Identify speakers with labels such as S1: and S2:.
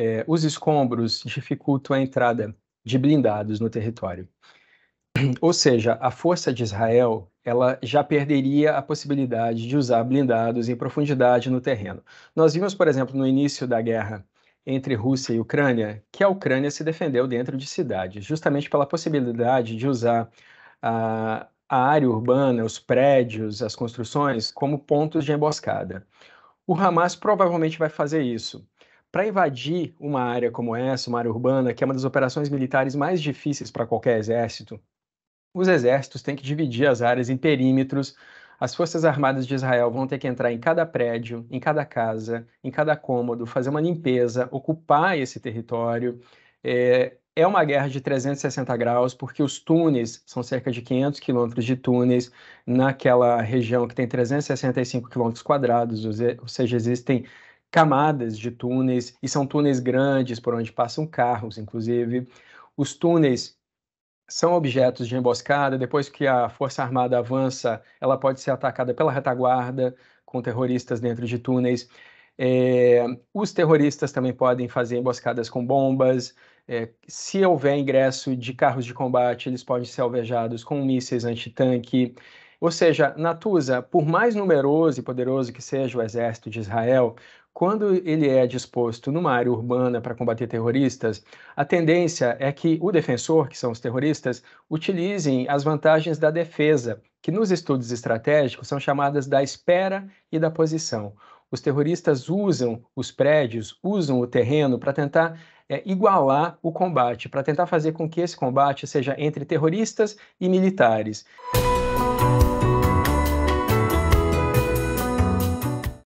S1: é, os escombros dificultam a entrada de blindados no território. Ou seja, a força de Israel ela já perderia a possibilidade de usar blindados em profundidade no terreno. Nós vimos, por exemplo, no início da guerra entre Rússia e Ucrânia, que a Ucrânia se defendeu dentro de cidades, justamente pela possibilidade de usar a, a área urbana, os prédios, as construções, como pontos de emboscada. O Hamas provavelmente vai fazer isso para invadir uma área como essa, uma área urbana, que é uma das operações militares mais difíceis para qualquer exército, os exércitos têm que dividir as áreas em perímetros. As Forças Armadas de Israel vão ter que entrar em cada prédio, em cada casa, em cada cômodo, fazer uma limpeza, ocupar esse território. É, é uma guerra de 360 graus, porque os túneis são cerca de 500 quilômetros de túneis naquela região que tem 365 quilômetros quadrados, ou seja, existem camadas de túneis, e são túneis grandes por onde passam carros, inclusive. Os túneis são objetos de emboscada. Depois que a Força Armada avança, ela pode ser atacada pela retaguarda, com terroristas dentro de túneis. É, os terroristas também podem fazer emboscadas com bombas. É, se houver ingresso de carros de combate, eles podem ser alvejados com mísseis antitanque. Ou seja, Natuza, por mais numeroso e poderoso que seja o exército de Israel, quando ele é disposto numa área urbana para combater terroristas, a tendência é que o defensor, que são os terroristas, utilizem as vantagens da defesa, que nos estudos estratégicos são chamadas da espera e da posição. Os terroristas usam os prédios, usam o terreno para tentar é, igualar o combate, para tentar fazer com que esse combate seja entre terroristas e militares. you